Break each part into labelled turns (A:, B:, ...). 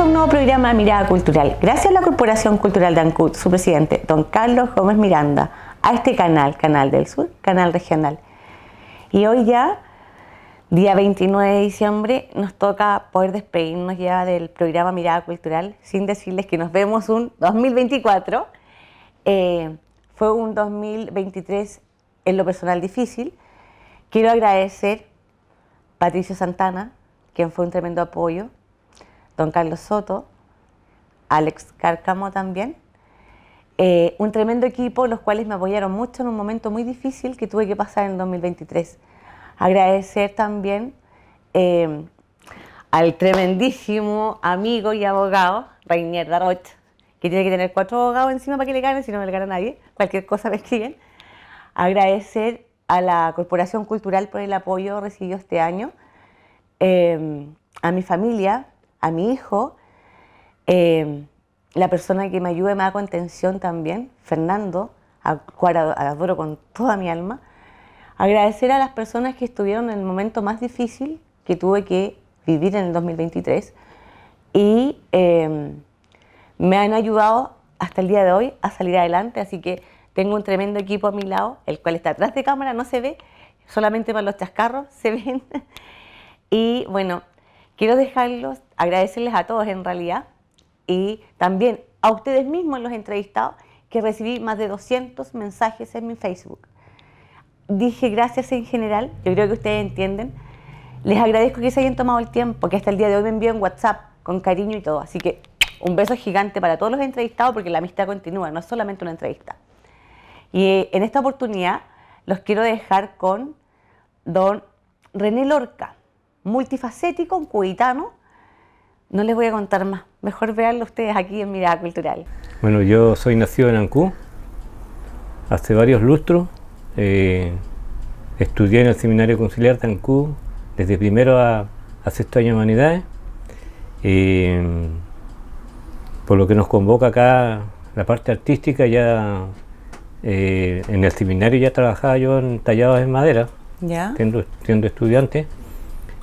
A: un nuevo programa de Mirada Cultural. Gracias a la Corporación Cultural de Ancud, su presidente, don Carlos Gómez Miranda, a este canal, Canal del Sur, Canal Regional. Y hoy ya, día 29 de diciembre, nos toca poder despedirnos ya del programa Mirada Cultural sin decirles que nos vemos un 2024. Eh, fue un 2023 en lo personal difícil. Quiero agradecer a Patricio Santana, quien fue un tremendo apoyo don Carlos Soto, Alex Cárcamo también. Eh, un tremendo equipo, los cuales me apoyaron mucho en un momento muy difícil que tuve que pasar en 2023. Agradecer también eh, al tremendísimo amigo y abogado Rainier Darroch, que tiene que tener cuatro abogados encima para que le gane... si no me le gana nadie, cualquier cosa me escriben. Agradecer a la Corporación Cultural por el apoyo recibido este año, eh, a mi familia, a mi hijo, em, la persona que me ayuda y me da contención también, Fernando, a cual adoro con toda mi alma, agradecer a las personas que estuvieron en el momento más difícil que tuve que vivir en el 2023 y em, me han ayudado hasta el día de hoy a salir adelante, así que tengo un tremendo equipo a mi lado, el cual está atrás de cámara, no se ve, solamente para los chascarros se ven. Y bueno, quiero dejarlos agradecerles a todos en realidad y también a ustedes mismos los entrevistados que recibí más de 200 mensajes en mi Facebook. Dije gracias en general, yo creo que ustedes entienden. Les agradezco que se hayan tomado el tiempo, que hasta el día de hoy me en WhatsApp con cariño y todo. Así que un beso gigante para todos los entrevistados porque la amistad continúa, no es solamente una entrevista. Y eh, en esta oportunidad los quiero dejar con don René Lorca, multifacético, un no les voy a contar más. Mejor veanlo ustedes aquí en Mirada Cultural.
B: Bueno, yo soy nacido en Ancú. Hace varios lustros eh, estudié en el Seminario Conciliar de Ancú desde primero a, sexto año de Humanidades. Eh, por lo que nos convoca acá la parte artística, ya eh, en el seminario ya trabajaba yo en tallados en madera, ¿Ya? Siendo, siendo estudiante.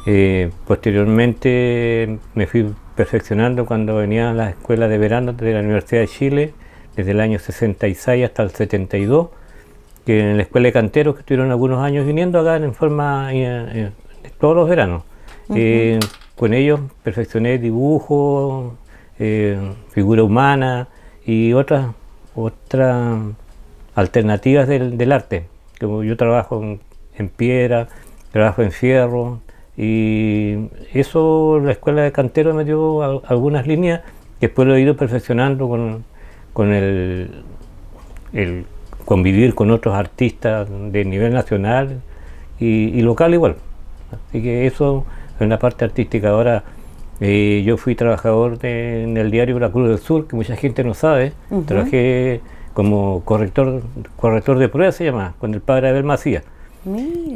B: Eh, posteriormente me fui perfeccionando cuando venía a la escuela de verano de la Universidad de Chile, desde el año 66 hasta el 72, que en la escuela de canteros que estuvieron algunos años viniendo acá en forma eh, eh, todos los veranos. con ellos perfeccioné dibujo, figura humana y otras alternativas del, arte. Como yo trabajo en piedra, trabajo en fierro, y eso la escuela de cantero me dio algunas líneas después lo he ido perfeccionando con, con el, convivir con otros artistas de nivel nacional y, local igual. Así que eso es la parte artística. Ahora eh, yo fui trabajador en el diario La Cruz del Sur, que mucha gente no sabe. Trabajé como corrector, corrector de pruebas se llama, con el padre Abel Macías.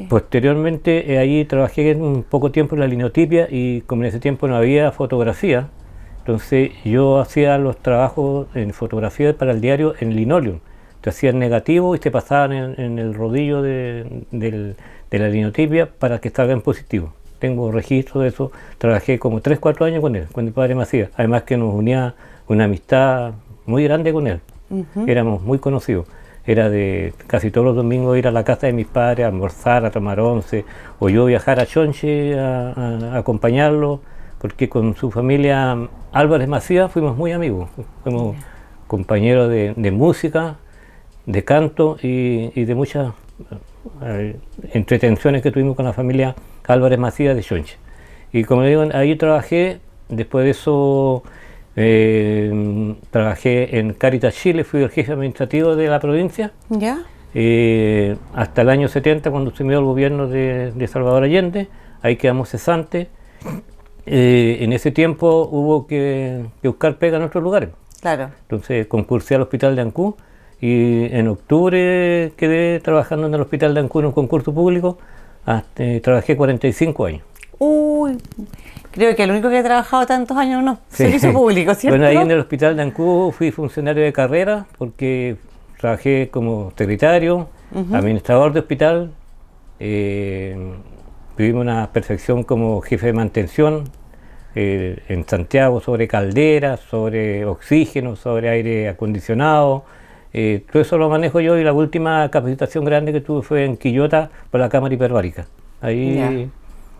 B: Posteriormente allí eh, ahí trabajé un poco tiempo en la linotipia y como en ese tiempo no había fotografía, entonces yo hacía los trabajos en fotografía para el diario en linoleum. Te hacían negativo y te pasaban en, el rodillo de, la linotipia para que salgan positivos Tengo registro de eso. Trabajé como 3, 4 años con él, con el padre Macías. Además que nos unía una amistad muy grande con él. Éramos muy conocidos era de casi todos los domingos ir a la casa de mis padres a almorzar, a tomar once, o yo viajar a Chonche a, acompañarlo, porque con su familia Álvarez Macías fuimos muy amigos, fuimos compañeros de, música, de canto y, de muchas eh, entretenciones que tuvimos con la familia Álvarez Macías de Chonche. Y como digo, ahí trabajé, después de eso eh, trabajé en Caritas Chile, fui el jefe administrativo de la provincia. ¿Ya? Eh, hasta el año 70, cuando asumió el gobierno de, Salvador Allende, ahí quedamos cesantes. Eh, en ese tiempo hubo que, buscar pega en otros lugares. Claro. Entonces concursé al hospital de Ancú y en octubre quedé trabajando en el hospital de Ancú en un concurso público. trabajé 45 años.
A: Uy, creo que el único que ha trabajado tantos años no servicio público, ¿cierto? Bueno, ahí en
B: el Hospital de Ancú fui funcionario de carrera porque trabajé como secretario, administrador de hospital, eh, tuvimos una perfección como jefe de mantención eh, en Santiago sobre calderas, sobre oxígeno, sobre aire acondicionado. Eh, todo eso lo manejo yo y la última capacitación grande que tuve fue en Quillota por la cámara hiperbárica. Ahí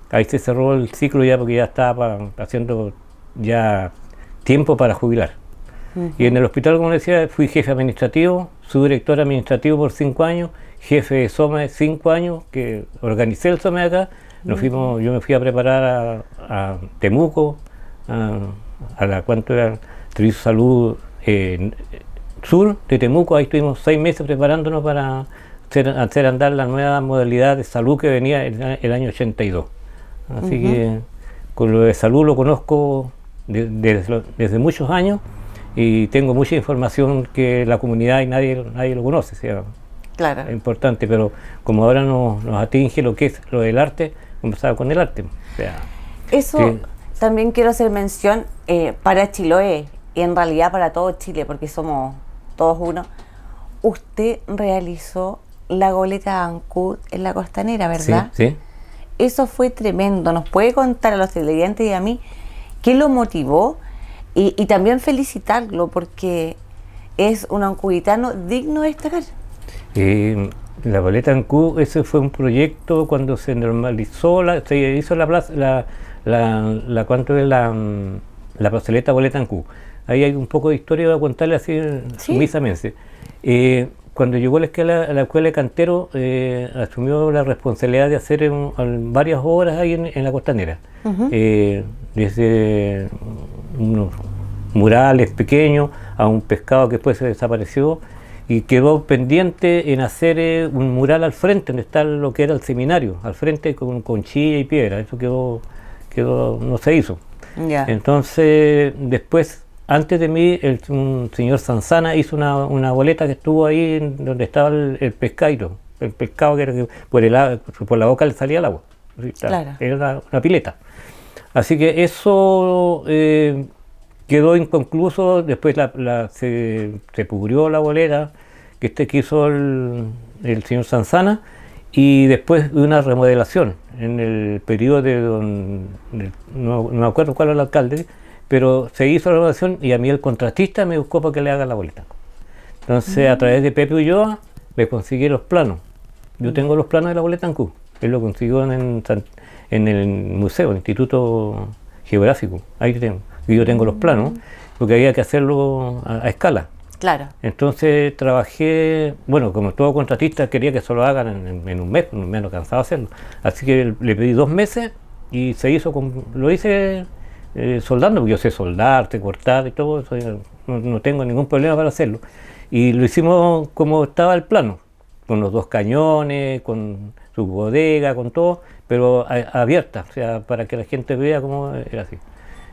B: ahí se cerró el ciclo ya porque ya estaba haciendo ya tiempo para jubilar. Y en el hospital, como decía, fui jefe administrativo, subdirector administrativo por cinco años, jefe de SOME cinco años, que organicé el SOME acá. Nos fuimos, yo me fui a preparar a, Temuco, a, la cuánto era Servicio Salud eh, Sur de Temuco. Ahí estuvimos seis meses preparándonos para hacer, andar la nueva modalidad de salud que venía en el año 82. Así que con lo de salud lo conozco desde, muchos años y tengo mucha información que la comunidad y nadie, nadie lo conoce. claro. Es importante, pero como ahora nos, atinge lo que es lo del arte, comenzaba con el arte. Eso
A: también quiero hacer mención eh, para Chiloé y en realidad para todo Chile, porque somos todos uno. Usted realizó la goleta Ancud en la costanera, ¿verdad? Sí, sí eso fue tremendo. ¿Nos puede contar a los televidentes y a mí qué lo motivó? Y, también felicitarlo porque es un ancuitano digno de estar.
B: Eh, la la en Q, ese fue un proyecto cuando se normalizó, se hizo la plaza, la, la, la, ¿cuánto es la, la Boleta en Q. Ahí hay un poco de historia, voy a contarle así sumisamente. Eh, cuando llegó a la escuela, la escuela de Cantero, eh, asumió la responsabilidad de hacer varias obras ahí en, la costanera. Eh, desde unos murales pequeños a un pescado que después se desapareció y quedó pendiente en hacer eh, un mural al frente, donde está lo que era el seminario, al frente con conchilla y piedra. Eso quedó, quedó no se hizo. Entonces, después antes de mí, el señor Sanzana hizo una, boleta que estuvo ahí donde estaba el, pescairo. el pescado que, era por, la boca le salía el agua. Era una, pileta. Así que eso eh, quedó inconcluso, después se, se, la boleta que este quiso el, señor Sanzana y después hubo una remodelación en el periodo de no, no me acuerdo cuál era el alcalde, pero se hizo la evaluación y a mí el contratista me buscó para que le haga la boleta. Entonces, a mm. través de Pepe Ulloa me conseguí los planos. Yo mm. tengo los planos de la boleta en Q. Él lo consiguió en, el museo, el Instituto Geográfico. Ahí tengo. Y yo tengo los mm. planos, porque había que hacerlo a, escala. Claro. Entonces trabajé, bueno, como todo contratista quería que solo lo hagan en, un mes, no me han cansado hacerlo. Así que le pedí dos meses y se hizo, con, lo hice eh, soldando, porque yo sé soldarte, cortar y todo no, tengo ningún problema para hacerlo. Y lo hicimos como estaba el plano, con los dos cañones, con su bodega, con todo, pero abierta, o sea, para que la gente vea cómo era así.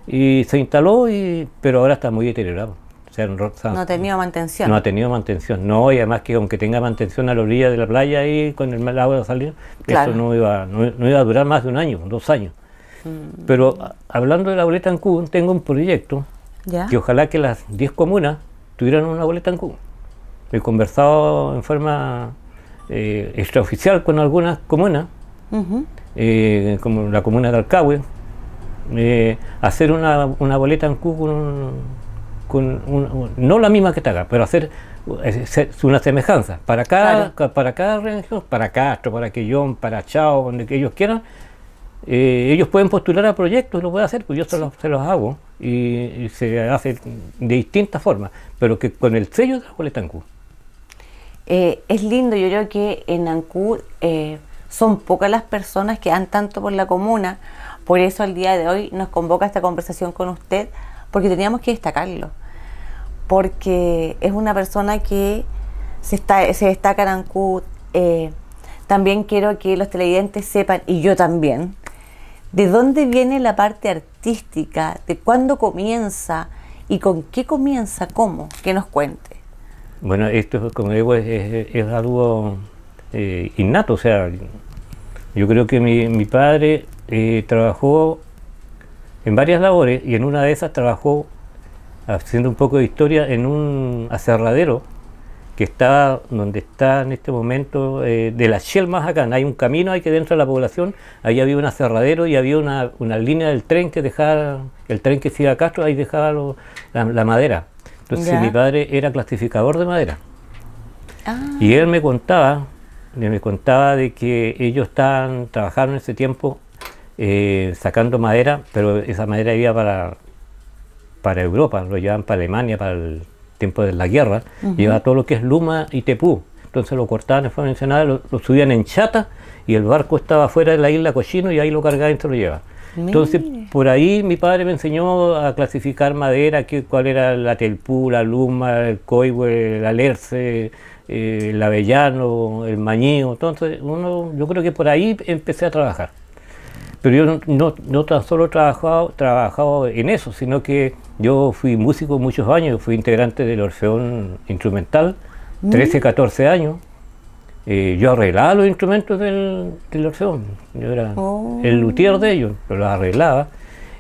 B: Y se instaló, y, pero ahora está muy deteriorado. sea, no, ha
A: tenido mantención. No ha tenido
B: mantención, no, y además que aunque tenga mantención a la orilla de la playa y con el mal agua de eso no no iba a durar más de un año, dos años. Mm. Pero hablando de la boleta en Q, tengo un proyecto que ojalá que las 10 comunas tuvieran una boleta en Q. He conversado en forma eh, extraoficial con algunas comunas, eh, como la comuna de Alcahue, eh, hacer una, boleta en Q con, no la misma que haga pero hacer una semejanza para cada, para cada región, para Castro, para Quillón, para Chao, donde ellos quieran, eh, ellos pueden postular a proyectos, lo puede hacer, pues yo se los, hago y, se hace de distintas formas, pero que con el sello de de Tancú.
A: Eh, es lindo, yo creo que en Ancú eh, son pocas las personas que dan tanto por la comuna, por eso al día de hoy nos convoca esta conversación con usted, porque teníamos que destacarlo, porque es una persona que se, está, se destaca en Ancú. también quiero que los televidentes sepan, y yo también, ¿De dónde viene la parte artística? ¿De cuándo comienza? ¿Y con qué comienza? ¿Cómo? Que nos cuente.
B: Bueno, esto, como digo, es, algo eh, innato. O sea, yo creo que mi, padre eh, trabajó en varias labores y en una de esas trabajó haciendo un poco de historia en un aserradero que está donde está en este momento, eh, de la Shell más acá, hay un camino ahí que dentro de la población, ahí había un aserradero y había una, línea del tren que dejaba, el tren que sigue a Castro, ahí dejaba la, madera. Entonces mi padre era clasificador de madera. Ah. Y él me contaba, me contaba de que ellos estaban, trabajando en ese tiempo eh, sacando madera, pero esa madera iba para, para Europa, lo llevaban para Alemania, para el tiempo de la guerra, lleva llevaba todo lo que es Luma y Tepú. Entonces lo cortaban fue fue mencionada, lo, subían en chata y el barco estaba fuera de la isla Cochino y ahí lo cargaban y se lo llevaban. Entonces, por ahí mi padre me enseñó a clasificar madera, que, cuál era la telpú, la luma, el coihue, el alerce, eh, el avellano, el mañío. Entonces, uno, yo creo que por ahí empecé a trabajar. Pero yo no, no, tan solo he trabajado, trabajado en eso, sino que yo fui músico muchos años, fui integrante del Orfeón Instrumental, 13, 14 años. Eh, yo arreglaba los instrumentos del, del Orfeón, yo era oh. el luthier de ellos, pero los arreglaba.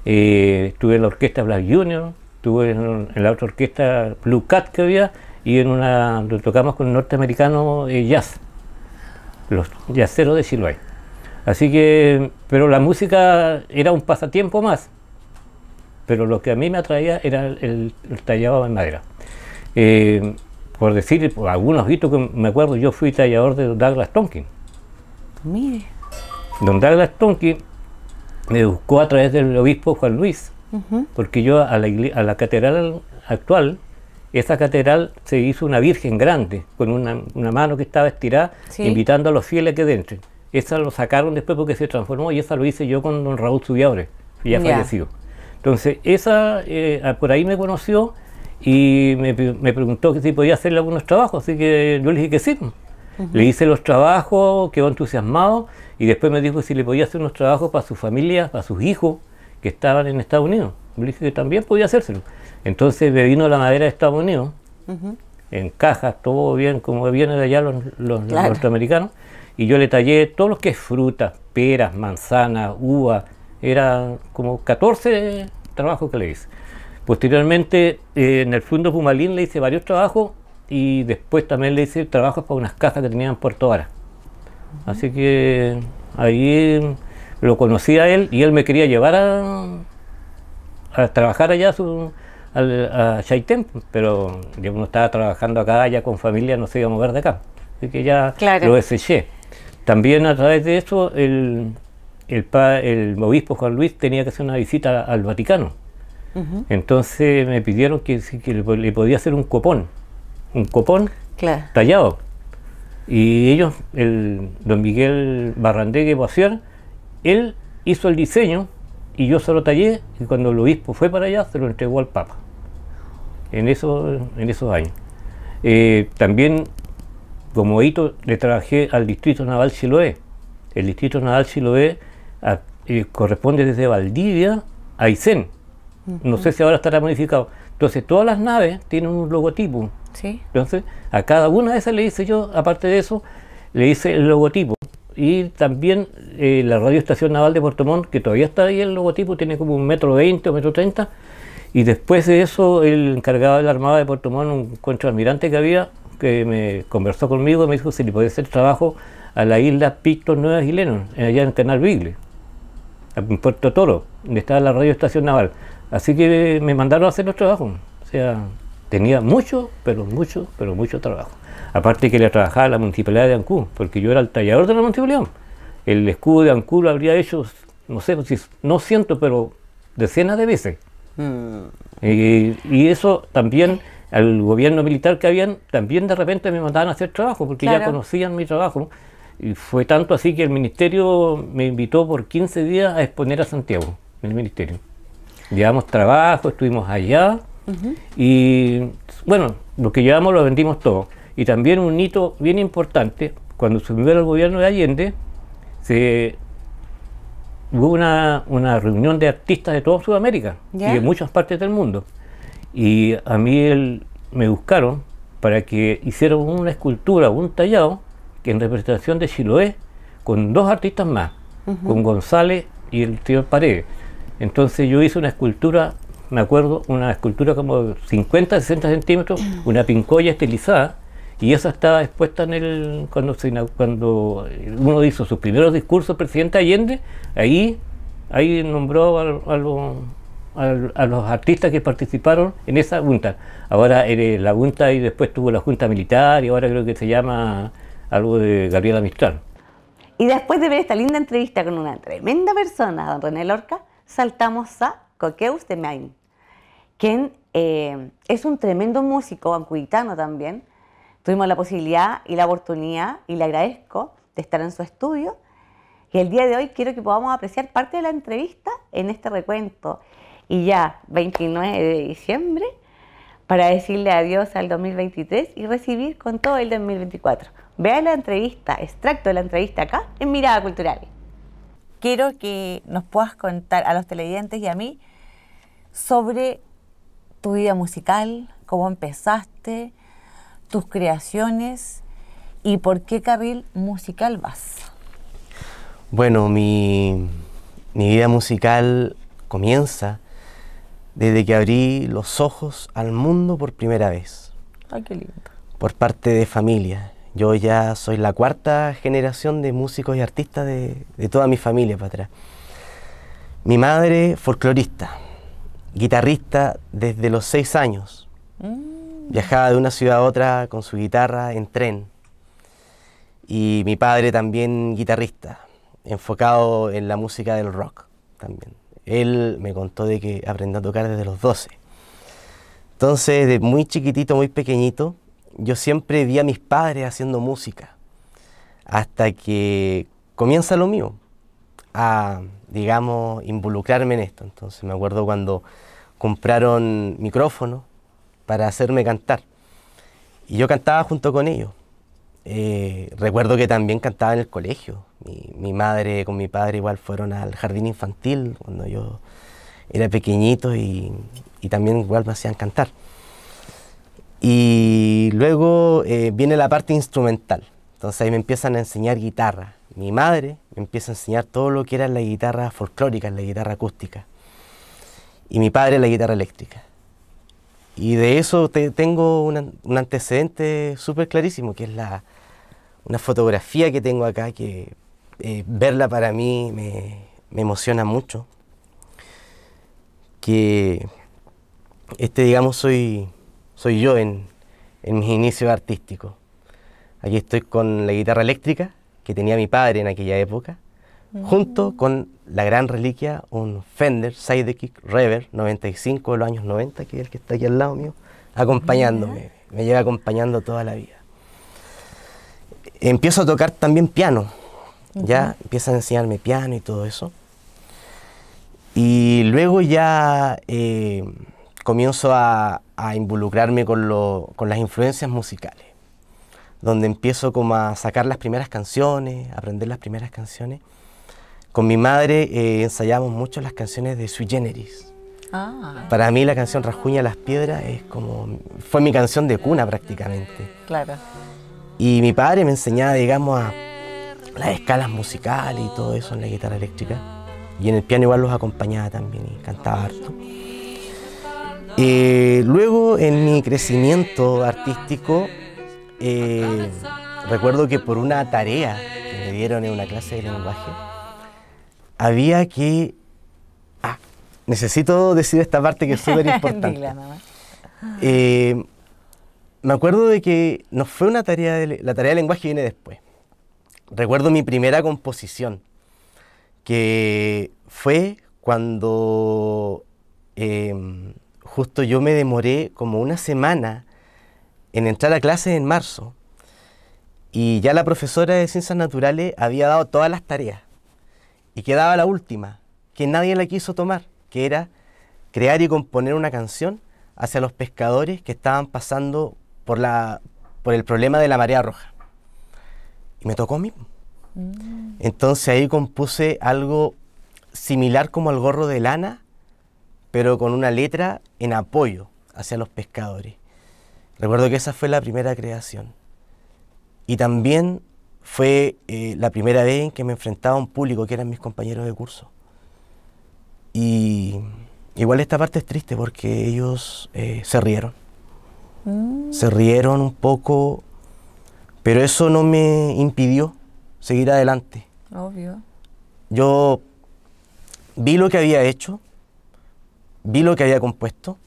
B: Eh, estuve en la orquesta Black Junior, estuve en, la otra orquesta Blue Cat que había y en una donde tocamos con el norteamericano eh, jazz, los jazzeros de Silvay. Así que, pero la música era un pasatiempo más. Pero lo que a mí me atraía era el, tallado en madera. Eh, por decir algunos hitos que me acuerdo, yo fui tallador de Douglas Tonkin. Mire. Don Douglas Tonkin me buscó a través del obispo Juan Luis, porque yo a la, catedral actual, esa catedral se hizo una virgen grande, con una, mano que estaba estirada, invitando a los fieles que entren esa lo sacaron después porque se transformó y esa lo hice yo con don Raúl Subiabre, que ya fallecido Entonces, esa eh, por ahí me conoció y me, preguntó que si podía hacerle algunos trabajos, así que yo le dije que sí. Pues. Le hice los trabajos, quedó entusiasmado y después me dijo si le podía hacer unos trabajos para su familia, para sus hijos que estaban en Estados Unidos. Le dije que también podía hacérselo. Entonces me vino la madera de Estados Unidos, en cajas, todo bien, como viene de allá los, los norteamericanos y yo le tallé todo lo que es frutas, peras, manzanas, uva, era como 14 trabajos que le hice. Posteriormente eh, en el Fundo Pumalín le hice varios trabajos y después también le hice trabajos para unas cajas que tenían en Puerto Vara. Así que ahí lo conocí a él y él me quería llevar a, trabajar allá a, su, Chaitén, pero yo no estaba trabajando acá, ya con familia no se iba a mover de acá. Así que ya lo deseché. También a través de eso el, el, obispo Juan Luis tenía que hacer una visita al Vaticano. Entonces me pidieron que, le, podía hacer un copón, un copón tallado. Y ellos, el don Miguel Barrandegue Boacier, él hizo el diseño y yo se lo tallé y cuando el obispo fue para allá se lo entregó al Papa en, eso, en esos años. Eh, también como hito le trabajé al Distrito Naval Chiloé. El Distrito Naval Chiloé eh, corresponde desde Valdivia a Aysén. No sé si ahora estará modificado. Entonces todas las naves tienen un logotipo. ¿Sí? Entonces a cada una de esas le hice yo, aparte de eso, le hice el logotipo. Y también eh, la radioestación naval de Puerto Montt, que todavía está ahí el logotipo, tiene como un metro veinte o metro treinta. Y después de eso, el encargado de la Armada de Puerto Montt, un contraalmirante que había, que me conversó conmigo me dijo si le podía hacer trabajo a la isla Pico Nueva Gileno, eh, allá en Canal Bigle, en Puerto Toro, donde estaba la radio estación naval. Así que me mandaron a hacer los trabajos. O sea, tenía mucho, pero mucho, pero mucho trabajo. Aparte que le trabajaba a la municipalidad de Ancú, porque yo era el tallador de la municipalidad. El escudo de Ancú lo habría hecho, no sé, no siento, pero decenas de veces. Mm. Eh, y eso también al gobierno militar que habían, también de repente me mandaban a hacer trabajo, porque ya conocían mi trabajo. Y fue tanto así que el ministerio me invitó por 15 días a exponer a Santiago, en el ministerio. Llevamos trabajo, estuvimos allá y bueno, lo que llevamos lo vendimos todo. Y también un hito bien importante, cuando subió el gobierno de Allende, se, hubo una, reunión de artistas de toda Sudamérica y de muchas partes del mundo. Y a mí él, me buscaron para que hicieran una escultura, un tallado, que en representación de Chiloé, con dos artistas más, con González y el tío Paredes. Entonces yo hice una escultura, me acuerdo, una escultura como de 50, 60 centímetros, una pincoya estilizada, y esa estaba expuesta en el, cuando, cuando uno hizo sus primeros discursos, presidente Allende, ahí, ahí nombró a los a, los artistas que participaron en esa junta. Ahora eres la junta y después tuvo la junta militar y ahora creo que se llama algo de Gabriela Mistral.
A: Y después de ver esta linda entrevista con una tremenda persona, don René Lorca, saltamos a Coqueus de Main, quien eh, es un tremendo músico ancuitano también. Tuvimos la posibilidad y la oportunidad, y le agradezco, de estar en su estudio. Y el día de hoy quiero que podamos apreciar parte de la entrevista en este recuento y ya 29 de diciembre para decirle adiós al 2023 y recibir con todo el 2024. Vea la entrevista, extracto de la entrevista acá en Mirada Cultural. Quiero que nos puedas contar a los televidentes y a mí sobre tu vida musical, cómo empezaste, tus creaciones y por qué carril musical vas.
C: Bueno, mi, mi vida musical comienza desde que abrí los ojos al mundo por primera vez. qué lindo. Por parte de familia. Yo ya soy la cuarta generación de músicos y artistas de, toda mi familia para atrás. Mi madre, folclorista, guitarrista desde los seis años. Mm. Viajaba de una ciudad a otra con su guitarra en tren. Y mi padre también guitarrista, enfocado en la música del rock también. Él me contó de que aprendió a tocar desde los 12. Entonces, de muy chiquitito, muy pequeñito, yo siempre vi a mis padres haciendo música. Hasta que comienza lo mío, a, digamos, involucrarme en esto. Entonces, me acuerdo cuando compraron micrófono para hacerme cantar. Y yo cantaba junto con ellos. Eh, recuerdo que también cantaba en el colegio mi, madre con mi padre igual fueron al jardín infantil cuando yo era pequeñito y, también igual me hacían cantar. Y luego eh, viene la parte instrumental. Entonces ahí me empiezan a enseñar guitarra. Mi madre me empieza a enseñar todo lo que era la guitarra folclórica, la guitarra acústica. Y mi padre la guitarra eléctrica. Y de eso tengo un antecedente súper clarísimo, que es la, una fotografía que tengo acá que eh, verla para mí me, emociona mucho. Que este, digamos, soy, soy yo en, mis inicios artísticos. Aquí estoy con la guitarra eléctrica que tenía mi padre en aquella época, mm. junto con la gran reliquia, un Fender Sidekick Reverb 95 de los años 90, que es el que está aquí al lado mío, acompañándome, me lleva acompañando toda la vida. Empiezo a tocar también piano ya empiezan a enseñarme piano y todo eso. Y luego ya eh, comienzo a, involucrarme con, las influencias musicales, donde empiezo como a sacar las primeras canciones, aprender las primeras canciones. Con mi madre eh, ensayamos mucho las canciones de Sui Generis. Ah. Para mí la canción Rajuña las Piedras es como, fue mi canción de cuna prácticamente. Claro. Y mi padre me enseñaba, digamos, a las escalas musicales y todo eso en la guitarra eléctrica. Y en el piano igual los acompañaba también y cantaba harto. Eh, luego en mi crecimiento artístico, eh, recuerdo que por una tarea que me dieron en una clase de lenguaje, había que... Ah, necesito decir esta parte que es súper importante. Eh, me acuerdo de que no fue una tarea de... La tarea de lenguaje viene después recuerdo mi primera composición, que fue cuando em, justo yo me demoré como una semana en entrar a clases en marzo y ya la profesora de ciencias naturales había dado todas las tareas y quedaba la última, que nadie la quiso tomar, que era crear y componer una canción hacia los pescadores que estaban pasando por, la, por el problema de la marea roja y me tocó a mí. Entonces ahí compuse algo similar como al gorro de lana, pero con una letra en apoyo hacia los pescadores. Recuerdo que esa fue la primera creación. Y también fue eh, la primera vez en que me enfrentaba a un público que eran mis compañeros de curso. Y igual esta parte es triste porque ellos eh, se rieron.
A: Mm. Se
C: rieron un poco pero eso no me impidió seguir adelante. Obvio. Yo vi lo que había hecho, vi lo que había compuesto,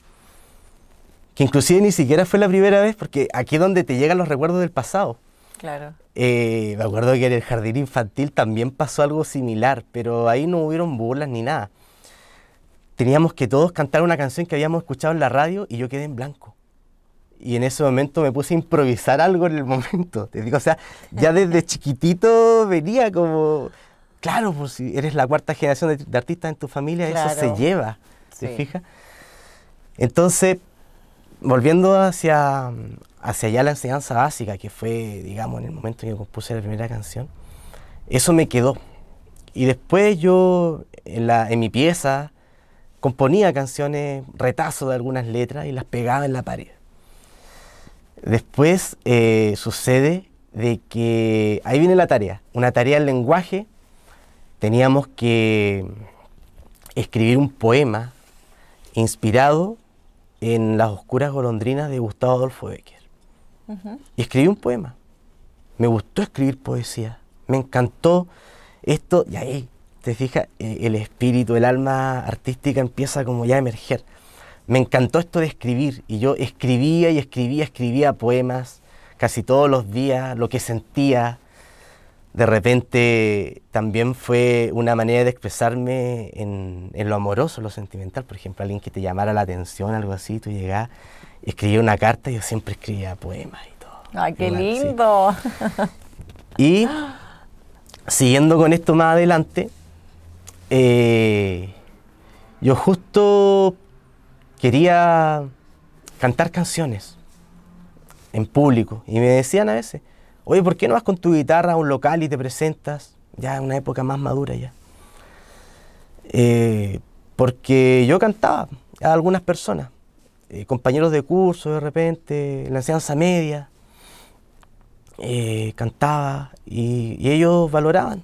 C: que inclusive ni siquiera fue la primera vez, porque aquí es donde te llegan los recuerdos del pasado. Claro. Eh, me acuerdo que en el jardín infantil también pasó algo similar, pero ahí no hubieron burlas ni nada. Teníamos que todos cantar una canción que habíamos escuchado en la radio y yo quedé en blanco y en ese momento me puse a improvisar algo en el momento. Te digo, o sea, ya desde chiquitito venía como, claro, por pues, si eres la cuarta generación de, artistas en tu familia, eso se lleva, ¿te Entonces, volviendo hacia, hacia allá la enseñanza básica, que fue, digamos, en el momento en que compuse la primera canción, eso me quedó. Y después yo, en, la, en mi pieza, componía canciones, retazos de algunas letras y las pegaba en la pared. Después eh, sucede de que ahí viene la tarea, una tarea del lenguaje. Teníamos que escribir un poema inspirado en Las oscuras golondrinas de Gustavo Adolfo Becker. Y escribí un poema. Me gustó escribir poesía. Me encantó esto. Y ahí, te fijas, eh, el espíritu, el alma artística empieza como ya a emerger me encantó esto de escribir y yo escribía y escribía, escribía poemas casi todos los días, lo que sentía. De repente también fue una manera de expresarme en, lo amoroso, lo sentimental. Por ejemplo, alguien que te llamara la atención, algo así, tú llegabas, escribía una carta, yo siempre escribía poemas y
A: todo. ¡Ay, qué lindo!
C: Y siguiendo con esto más adelante, eh, yo justo quería cantar canciones en público y me decían a veces, oye, ¿por qué no vas con tu guitarra a un local y te presentas? Ya en una época más madura ya. Eh, porque yo cantaba a algunas personas, eh, compañeros de curso de repente, en la enseñanza media, eh, cantaba y, y, ellos valoraban.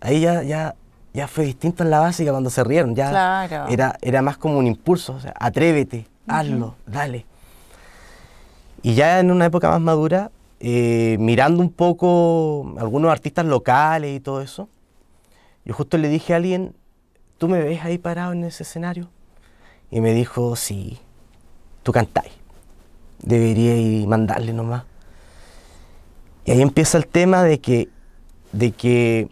C: Ahí ya, ya ya fue distinto en la básica cuando se rieron, ya era, era más como un impulso, o sea, atrévete, hazlo, dale. Y ya en una época más madura, eh, mirando un poco algunos artistas locales y todo eso, yo justo le dije a alguien, ¿tú me ves ahí parado en ese escenario? Y me dijo, sí, tú cantáis, y mandarle nomás. Y ahí empieza el tema de que, de que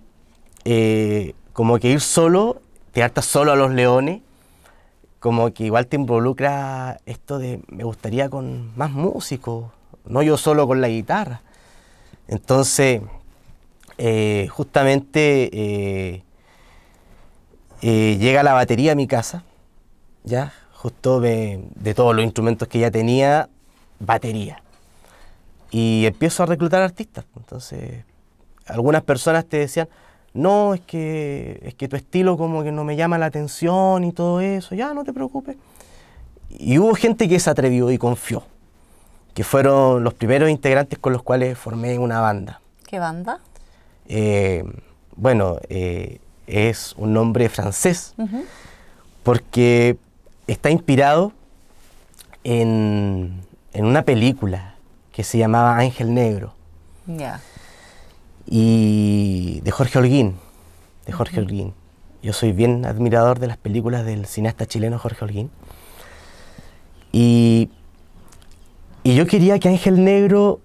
C: eh, como que ir solo, te hartas solo a los leones, como que igual te involucra esto de me gustaría con más músicos, no yo solo con la guitarra. Entonces, eh, justamente eh, eh, llega la batería a mi casa, ya, justo de todos los instrumentos que ya tenía, batería. Y empiezo a reclutar artistas. Entonces, algunas personas te decían, no, es que, es que tu estilo como que no me llama la atención y todo eso, ya, no te preocupes. Y hubo gente que se atrevió y confió, que fueron los primeros integrantes con los cuales formé una banda. ¿Qué banda? Eh, bueno, eh, es un nombre francés, porque está inspirado en, una película que se llamaba Ángel Negro. Ya. Y de Jorge Holguín, de Jorge Yo soy bien admirador de las películas del cineasta chileno Jorge Holguín. Y, yo quería que Ángel Negro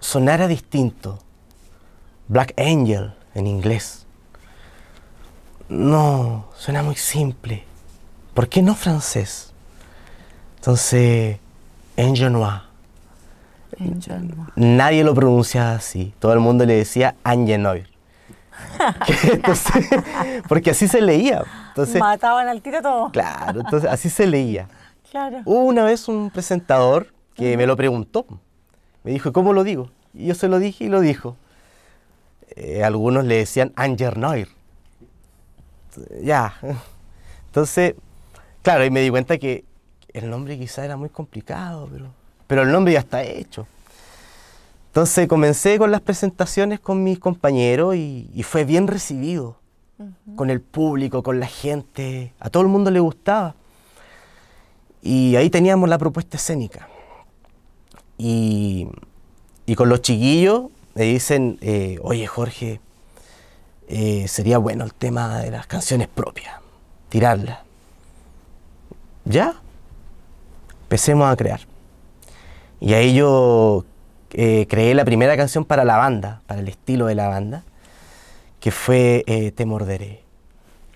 C: sonara distinto. Black Angel en inglés. No, suena muy simple. ¿Por qué no francés? Entonces, Angel Noir. Angel Noir. Nadie lo pronunciaba así. Todo el mundo le decía Angel Noir. porque así se leía. Entonces,
A: Mataban al tiro todo.
C: Claro, así se leía. Claro. Hubo una vez un presentador que me lo preguntó. Me dijo, ¿cómo lo digo? Y yo se lo dije y lo dijo. Eh, algunos le decían Anger Noir. Ya. Entonces, claro, y me di cuenta que el nombre quizá era muy complicado, pero, pero el nombre ya está hecho. Entonces comencé con las presentaciones con mis compañeros y, fue bien recibido con el público, con la gente, a todo el mundo le gustaba. Y ahí teníamos la propuesta escénica. Y, y con los chiquillos me dicen, eh, oye Jorge, eh, sería bueno el tema de las canciones propias, tirarlas. Ya, empecemos a crear. Y ahí yo eh, creé la primera canción para la banda, para el estilo de la banda, que fue eh, Te Morderé.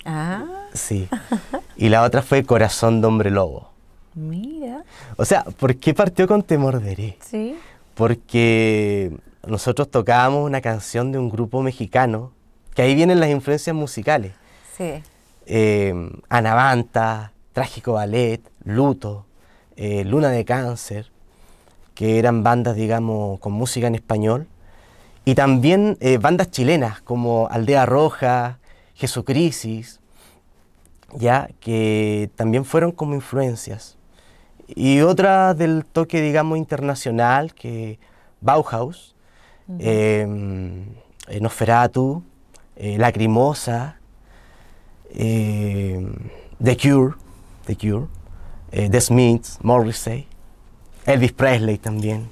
C: Ah. Sí. Y la otra fue Corazón de Hombre Lobo.
A: Mira.
C: O sea, ¿por qué partió con Te Morderé? Sí. Porque nosotros tocábamos una canción de un grupo mexicano, que ahí vienen las influencias musicales. Sí. Eh, Anavanta, Trágico Ballet, Luto, Luna de Cáncer que eran bandas, digamos, con música en español, y también eh, bandas chilenas como Aldea Roja, Jesucrisis, ya que también fueron como influencias. Y otra del toque, digamos, internacional, que Bauhaus, em, eh, Nosferatu, eh, Lacrimosa, em, The Cure, The Cure, The Smiths, Morrissey. Elvis Presley también.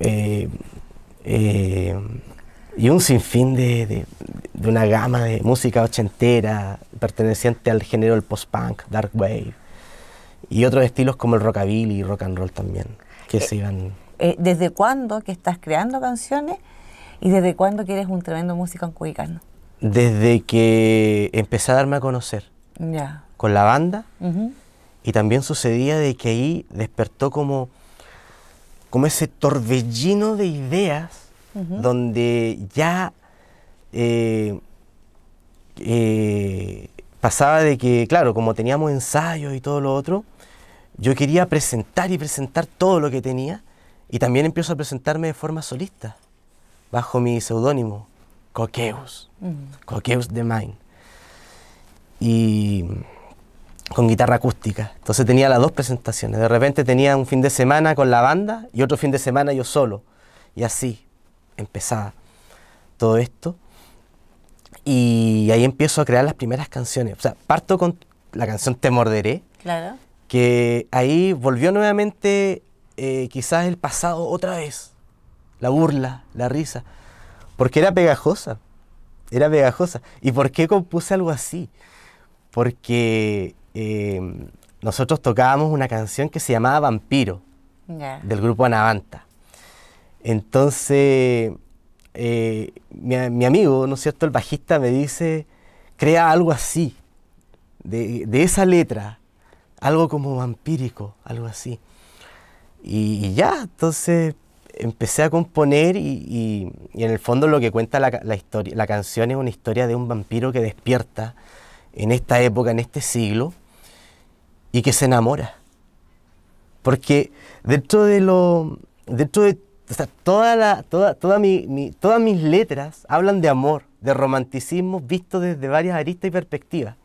C: Eh, eh, y un sinfín de, de, una gama de música ochentera perteneciente al género del post-punk, dark wave, y otros estilos como el rockabilly y rock and roll también, que
A: eh, ¿Desde cuándo que estás creando canciones y desde cuándo que eres un tremendo músico ancubicano?
C: Desde que empecé a darme a conocer. Ya. Con la banda, y también sucedía de que ahí despertó como, como ese torbellino de ideas donde ya eh, eh, pasaba de que, claro, como teníamos ensayos y todo lo otro, yo quería presentar y presentar todo lo que tenía y también empiezo a presentarme de forma solista, bajo mi seudónimo, Coqueus, Coqueus de Main. Y con guitarra acústica. Entonces tenía las dos presentaciones. De repente tenía un fin de semana con la banda y otro fin de semana yo solo. Y así empezaba todo esto. Y ahí empiezo a crear las primeras canciones. O sea, parto con la canción Te Morderé. Claro. Que ahí volvió nuevamente eh, quizás el pasado otra vez. La burla, la risa. Porque era pegajosa. Era pegajosa. ¿Y por qué compuse algo así? Porque Em, nosotros tocábamos una canción que se llamaba Vampiro, del grupo Anavanta. Entonces, eh, mi, amigo, ¿no es cierto?, el bajista me dice, crea algo así, de, esa letra, algo como vampírico, algo así. Y, ya, entonces empecé a componer y, en el fondo lo que cuenta la, historia, la canción es una historia de un vampiro que despierta en esta época, en este siglo, y que se enamora. Porque dentro de lo. de. toda la, toda, toda mi, mi, todas mis letras hablan de amor, de romanticismo visto desde varias aristas y perspectivas.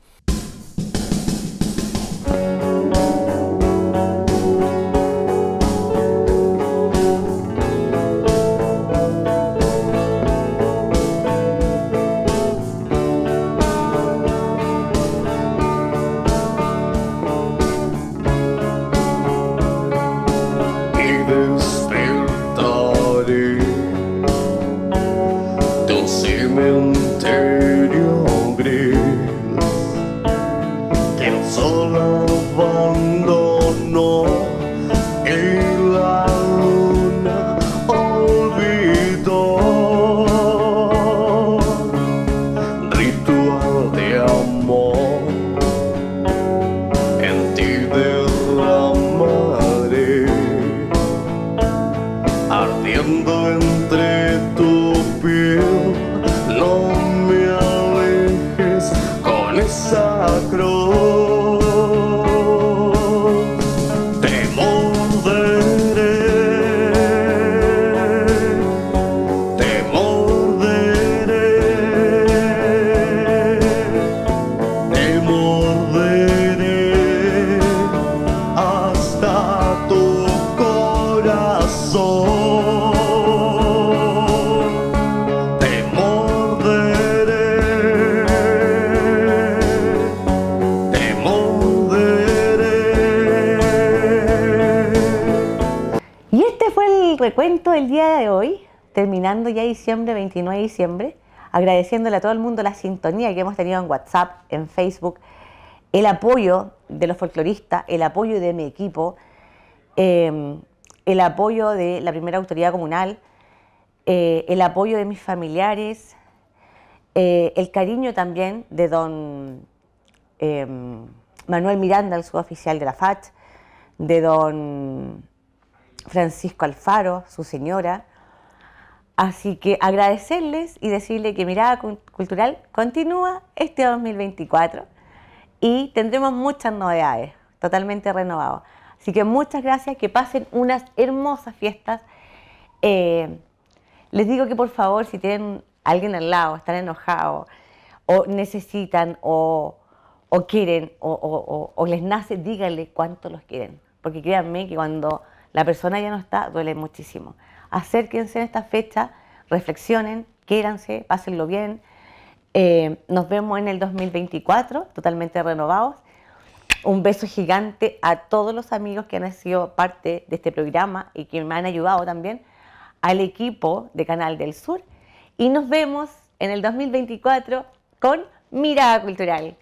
A: recuento el día de hoy, terminando ya diciembre, 29 de diciembre, agradeciéndole a todo el mundo la sintonía que hemos tenido en WhatsApp, en Facebook, el apoyo de los folcloristas, el apoyo de mi equipo, em, el apoyo de la primera autoridad comunal, eh, el apoyo de mis familiares, eh, el cariño también de don em, Manuel Miranda, el suboficial de la FAT, de don Francisco Alfaro, su señora. Así que agradecerles y decirle que Mirada Cultural continúa este 2024 y tendremos muchas novedades, totalmente renovadas. Así que muchas gracias, que pasen unas hermosas fiestas. Eh, les digo que por favor, si tienen alguien al lado, están enojados, o necesitan, o, quieren, o, o les nace, díganle cuánto los quieren. Porque créanme que cuando la persona ya no está, duele muchísimo. Acérquense en esta fecha, reflexionen, quédanse, pásenlo bien. Eh, nos vemos en el 2024, totalmente renovados. Un beso gigante a todos los amigos que han sido parte de este programa y que me han ayudado también, al equipo de Canal del Sur. Y nos vemos en el 2024 con Mirada Cultural.